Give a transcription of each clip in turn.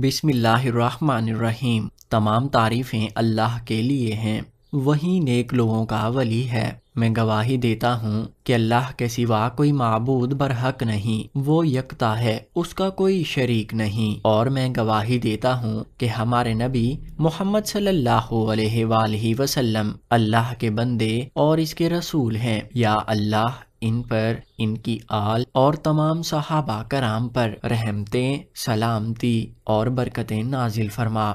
बिसमीम तमाम तारीफ़ें अल्लाह के लिए हैं वही नेक लोगों का वली है मैं गवाही देता हूँ कि अल्लाह के सिवा कोई मबूद बरहक नहीं वो यकता है उसका कोई शरीक नहीं और मैं गवाही देता हूँ कि हमारे नबी मोहम्मद सल्लल्लाहु अलैहि वसल्लम अल्लाह के बंदे और इसके रसूल हैं या अल्लाह इन पर इनकी आल और तमाम सहाबा कराम पर रहमते सलामती और बरकतें नाजिल फरमा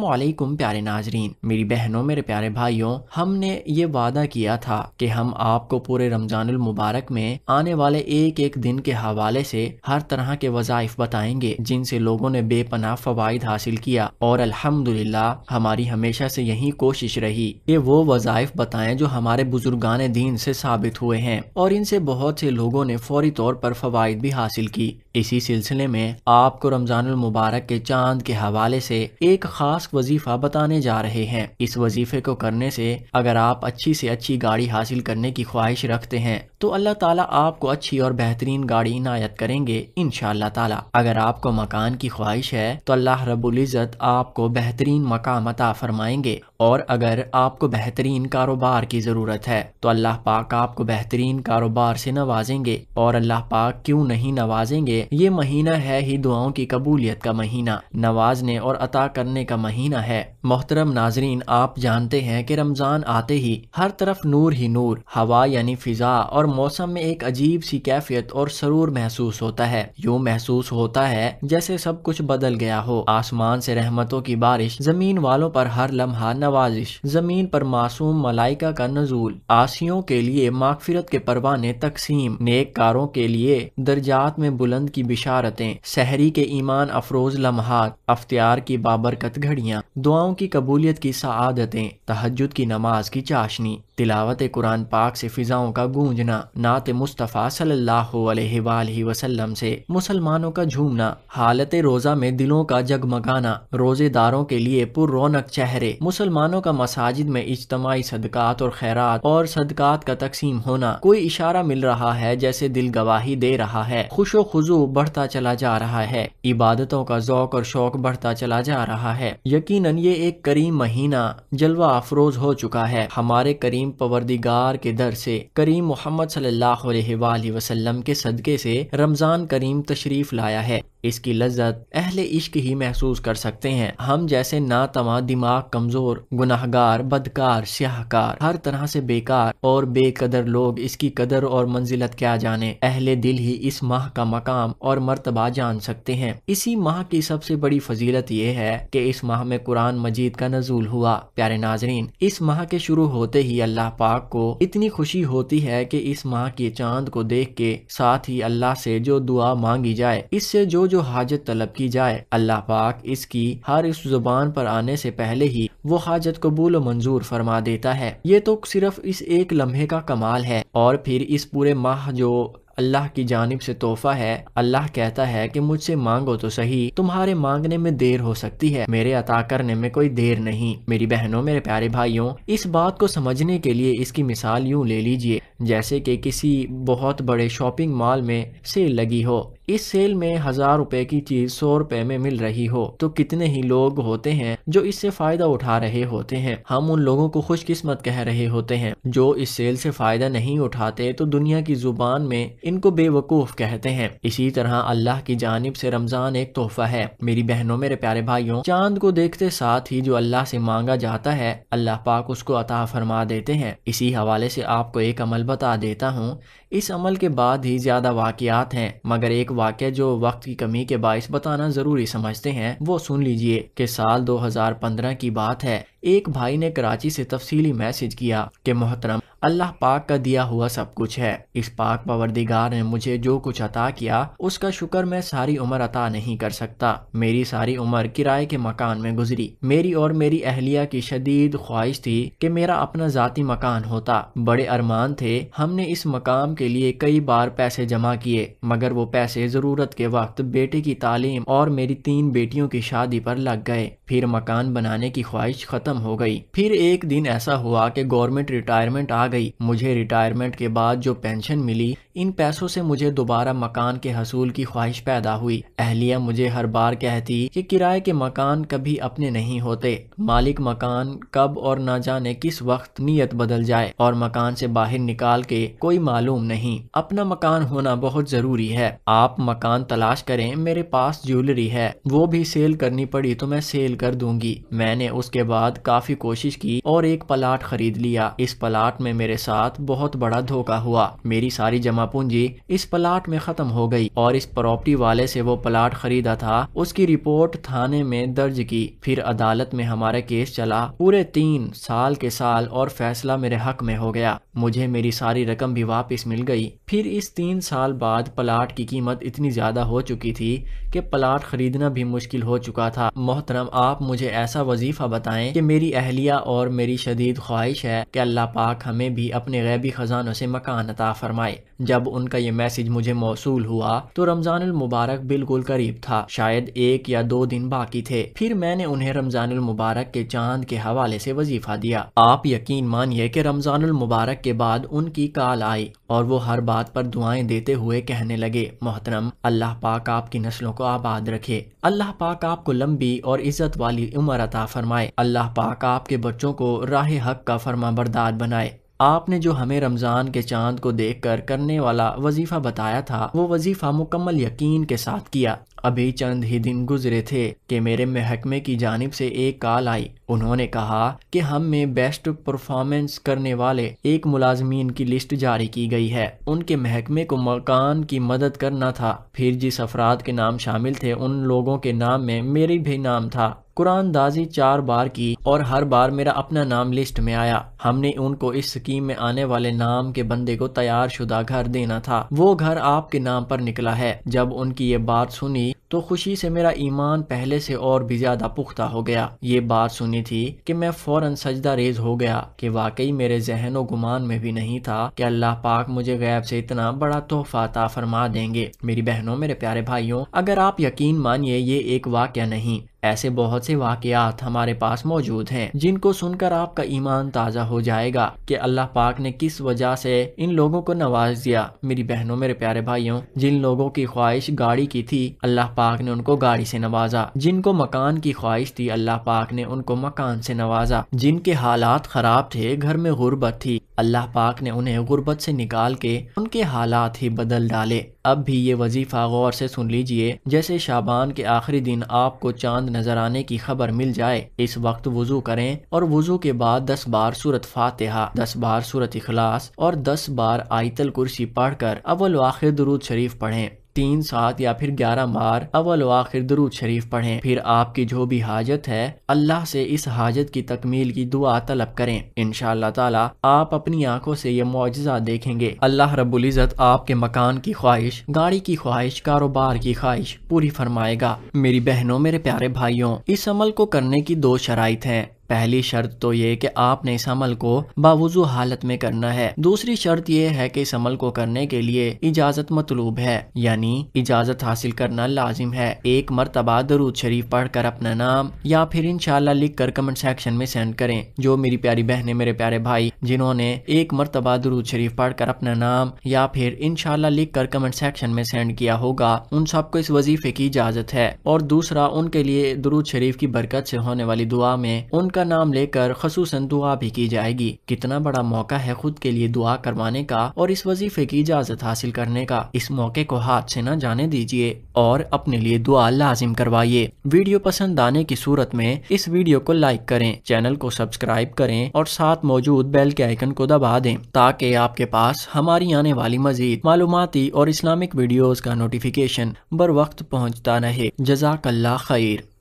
वालेकुम प्यारे नाजरीन मेरी बहनों मेरे प्यारे भाइयों हमने ये वादा किया था कि हम आपको पूरे रमजानुल मुबारक में आने वाले एक एक दिन के हवाले से हर तरह के वजाइफ बताएंगे जिनसे लोगों ने बेपनाह फवाद हासिल किया और अल्हम्दुलिल्लाह हमारी हमेशा से यही कोशिश रही ये वो वजाइफ बताएं जो हमारे बुजुर्गान दीन से साबित हुए हैं और इनसे बहुत से लोगों ने फौरी तौर पर फवाद भी हासिल की इसी सिलसिले में आपको रमजान मुबारक के चांद के हवाले से एक खास वजीफा बताने जा रहे हैं इस वजीफे को करने से अगर आप अच्छी से अच्छी गाड़ी हासिल करने की ख्वाहिश रखते हैं तो अल्लाह ताला आपको अच्छी और बेहतरीन गाड़ी इनायत करेंगे इन ताला अगर आपको मकान की ख्वाहिश है तो अल्लाह रबुल्ज़त आपको बेहतरीन मकाम अता फरमाएंगे और अगर आपको बेहतरीन कारोबार की ज़रूरत है तो अल्लाह पाक आपको बेहतरीन कारोबार से नवाजेंगे और अल्लाह पाक क्यों नहीं नवाजेंगे ये महीना है ही दुआओं की कबूलियत का महीना नवाजने और अता करने का महीना है मोहतरम नाजरीन आप जानते हैं कि रमज़ान आते ही हर तरफ नूर ही नूर हवा यानी फिजा और मौसम में एक अजीब सी कैफियत और सरूर महसूस होता है यूँ महसूस होता है जैसे सब कुछ बदल गया हो आसमान से रहमतों की बारिश जमीन वालों पर हर लम्हा नवाजिश जमीन पर मासूम मलाइका का नजूल आसियों के लिए मागफिरत के परवाने तकसीम नेक कारों के लिए दर्जात में बुलंद की बिशारतें शहरी के ईमान अफरोज लम्हात अख्तियार की बाबरकत घड़ियाँ दुआओं की कबूलियत की सआदतें तहजद की नमाज की चाशनी तिलावत कुरान पाक से फिजाओं का गूंजना नात मुस्तफ़ा सल्ला वसलम से मुसलमानों का झूमना हालत रोज़ा में दिलों का जगमगाना रोज़ेदारों के लिए पुर रौनक चेहरे मुसलमान मुसलमानों का मसाजिद में इजतमाही सदक़ात और खैरात और सदक़ात का तकसीम होना कोई इशारा मिल रहा है जैसे दिल गवाही दे रहा है खुशो खुजू बढ़ता चला जा रहा है इबादतों का जौक और शौक बढ़ता चला जा रहा है यकीन ये एक करीम महीना जलवा अफरोज हो चुका है हमारे करीम पवरदिगार के दर से करीम मोहम्मद सल्लाम के सदक़े से रमज़ान करीम तशरीफ लाया है इसकी लज्जत अहले इश्क ही महसूस कर सकते हैं हम जैसे ना नातवा दिमाग कमज़ोर गुनाहगार बदकार स्याहकार हर तरह से बेकार और बेकदर लोग इसकी कदर और मंजिलत क्या जाने अहले दिल ही इस माह का मकाम और मरतबा जान सकते हैं इसी माह की सबसे बड़ी फजीलत यह है कि इस माह में कुरान मजीद का नजूल हुआ प्यारे नाजरीन इस माह के शुरू होते ही अल्लाह पाक को इतनी खुशी होती है कि इस माह के चांद को देख के साथ ही अल्लाह से जो दुआ मांगी जाए इससे जो जो हाजत तलब की जाए अल्लाह पाक इसकी हर इस जुबान पर आने से पहले ही वो हाजत हाजत कबूल मंजूर फरमा देता है ये तो सिर्फ इस एक लम्हे का कमाल है और फिर इस पूरे माह जो अल्लाह की जानब से तोहफा है अल्लाह कहता है कि मुझसे मांगो तो सही तुम्हारे मांगने में देर हो सकती है मेरे अता करने में कोई देर नहीं मेरी बहनों मेरे प्यारे भाइयों इस बात को समझने के लिए इसकी मिसाल यूं ले लीजिए जैसे कि किसी बहुत बड़े शॉपिंग मॉल में सेल लगी हो इस सेल में हजार रुपए की चीज सौ रुपए में मिल रही हो तो कितने ही लोग होते हैं जो इससे फायदा उठा रहे होते हैं हम उन लोगों को खुशकिस्मत कह रहे होते हैं जो इस सेल से फायदा नहीं उठाते तो दुनिया की जुबान में इनको बेवकूफ कहते हैं इसी तरह अल्लाह की जानब से रमजान एक तोहफा है मेरी बहनों मेरे प्यारे भाइयों चांद को देखते साथ ही जो अल्लाह से मांगा जाता है अल्लाह पाक उसको अता फरमा देते हैं इसी हवाले से आपको एक अमल बता देता हूँ इस अमल के बाद ही ज्यादा वाकियात हैं मगर एक वाक़ जो वक्त की कमी के बायस बताना ज़रूरी समझते हैं वो सुन लीजिए कि साल 2015 की बात है एक भाई ने कराची से तफसीली मैसेज किया कि मोहतरम अल्लाह पाक का दिया हुआ सब कुछ है इस पाक पवरदिगार ने मुझे जो कुछ अता किया उसका शुक्र मैं सारी उम्र अता नहीं कर सकता मेरी सारी उम्र किराए के मकान में गुजरी मेरी और मेरी अहलिया की शदीद ख्वाहिश थी कि मेरा अपना जाती मकान होता बड़े अरमान थे हमने इस मकाम के लिए कई बार पैसे जमा किए मगर वो पैसे जरूरत के वक्त बेटे की तालीम और मेरी तीन बेटियों की शादी पर लग गए फिर मकान बनाने की ख्वाहिश ख़त्म हो गई फिर एक दिन ऐसा हुआ कि गवर्नमेंट रिटायरमेंट आ गई मुझे रिटायरमेंट के बाद जो पेंशन मिली इन पैसों से मुझे दोबारा मकान के हसूल की ख्वाहिश पैदा हुई अहलिया मुझे हर बार कहती कि किराए के मकान कभी अपने नहीं होते मालिक मकान कब और ना जाने किस वक्त नीयत बदल जाए और मकान से बाहर निकाल के कोई मालूम नहीं अपना मकान होना बहुत ज़रूरी है आप मकान तलाश करें मेरे पास ज्वेलरी है वो भी सेल करनी पड़ी तो मैं सेल हासिल कर दूंगी मैंने उसके बाद काफी कोशिश की और एक प्लाट खरीद लिया इस प्लाट में मेरे साथ बहुत बड़ा धोखा हुआ मेरी सारी जमा पूंजी इस प्लाट में खत्म हो गई और इस प्रॉपर्टी वाले से वो प्लाट खरीदा था उसकी रिपोर्ट थाने में दर्ज की फिर अदालत में हमारा केस चला पूरे तीन साल के साल और फैसला मेरे हक में हो गया मुझे मेरी सारी रकम भी वापस मिल गई फिर इस तीन साल बाद प्लाट की कीमत इतनी ज्यादा हो चुकी थी कि प्लाट खरीदना भी मुश्किल हो चुका था मोहतरम आप मुझे ऐसा वजीफ़ा बताएं कि मेरी अहलिया और मेरी शदीद ख्वाहिश है कि अल्लाह पाक हमें भी अपने गैबी ख़जानों से मकान अता फरमाए जब उनका ये मैसेज मुझे मौसू हुआ तो रमज़ान मुबारक बिल्कुल करीब था शायद एक या दो दिन बाकी थे फिर मैंने उन्हें रमज़ान मुबारक के चांद के हवाले से वजीफ़ा दिया आप यकीन मानिए कि रमज़ान मुबारक के बाद उनकी काल आई और वो हर बात पर दुआएं देते हुए कहने लगे मोहतरम अल्लाह पाक आपकी नस्लों को आबाद रखे अल्लाह पाक आपको लंबी और इज्जत इज्जत वाली उम्र अता फरमाए अल्लाह पाक आपके बच्चों को राह हक का फरमा बरदार बनाए आपने जो हमें रमज़ान के चांद को देख कर करने वाला वजीफ़ा बताया था वो वजीफ़ा मुकम्मल यकीन के साथ किया अभी चंद ही दिन गुजरे थे कि मेरे महकमे की जानब से एक कॉल आई उन्होंने कहा कि हम में बेस्ट परफॉर्मेंस करने वाले एक मुलाजमीन की लिस्ट जारी की गई है उनके महकमे को मकान की मदद करना था फिर जिस अफराद के नाम शामिल थे उन लोगों के नाम में मेरी भी नाम था कुरान दाजी चार बार की और हर बार मेरा अपना नाम लिस्ट में आया हमने उनको इस स्कीम में आने वाले नाम के बंदे को तैयार शुदा घर देना था वो घर आपके नाम पर निकला है जब उनकी ये बात सुनी तो खुशी से मेरा ईमान पहले से और भी ज्यादा पुख्ता हो गया ये बात सुनी थी कि मैं फौरन सजदा रेज हो गया कि वाकई मेरे जहनो गुमान में भी नहीं था कि अल्लाह पाक मुझे गैब से इतना बड़ा तोहफा ता फरमा देंगे मेरी बहनों मेरे प्यारे भाइयों अगर आप यकीन मानिए ये एक वाक्य नहीं ऐसे बहुत से वाकयात हमारे पास मौजूद हैं जिनको सुनकर आपका ईमान ताज़ा हो जाएगा कि अल्लाह पाक ने किस वजह से इन लोगों को नवाज दिया मेरी बहनों मेरे प्यारे भाइयों जिन लोगों की ख्वाहिश गाड़ी की थी अल्लाह पाक ने उनको गाड़ी से नवाजा जिनको मकान की ख्वाहिश थी अल्लाह पाक ने उनको मकान से नवाजा जिनके हालात खराब थे घर में गुर्बत थी अल्लाह पाक ने उन्हें गुर्बत से निकाल के उनके हालात ही बदल डाले अब भी ये वजीफ़ा गौर से सुन लीजिए जैसे शाबान के आखिरी दिन आपको चांद नजर आने की खबर मिल जाए इस वक्त वजू करें और वजू के बाद दस बार सूरत फातिहा दस बार सूरत इखलास और दस बार आयतल कुर्सी पढ़कर अव्वल आखिर दरूद शरीफ पढ़ें तीन सात या फिर ग्यारह बार अवल व आखिर दरूद शरीफ पढ़ें फिर आपकी जो भी हाजत है अल्लाह से इस हाजत की तकमील की दुआ तलब करें इन ताला आप अपनी आंखों से ये मुआजा देखेंगे अल्लाह रबुल इज़त आपके मकान की ख्वाहिश गाड़ी की ख्वाहिश कारोबार की ख्वाहिश पूरी फरमाएगा मेरी बहनों मेरे प्यारे भाइयों इस अमल को करने की दो शराइ हैं पहली शर्त तो ये कि आपने इस अमल को बावजू हालत में करना है दूसरी शर्त यह है कि इस अमल को करने के लिए इजाजत मतलूब है यानी इजाजत हासिल करना लाजिम है एक मरतबा दरूद शरीफ पढ़ कर अपना नाम या फिर इनशाला लिख कर कमेंट सेक्शन में सेंड करें जो मेरी प्यारी बहने मेरे प्यारे भाई जिन्होंने एक मरतबा दरूद शरीफ पढ़ कर अपना नाम या फिर इनशाला लिख कर कमेंट सेक्शन में सेंड किया होगा उन सबको इस वजीफे की इजाजत है और दूसरा उनके लिए दरूद शरीफ की बरकत से होने वाली दुआ में उन उनका नाम लेकर खसूस दुआ भी की जाएगी कितना बड़ा मौका है खुद के लिए दुआ करवाने का और इस वजीफे की इजाज़त हासिल करने का इस मौके को हाथ से न जाने दीजिए और अपने लिए दुआ लाजिम करवाइए वीडियो पसंद आने की सूरत में इस वीडियो को लाइक करें चैनल को सब्सक्राइब करें और साथ मौजूद बेल के आइकन को दबा दें ताकि आपके पास हमारी आने वाली मजीद मालूमती और इस्लामिक वीडियोस का नोटिफिकेशन बर वक्त पहुँचता रहे जजाकल्ला खैर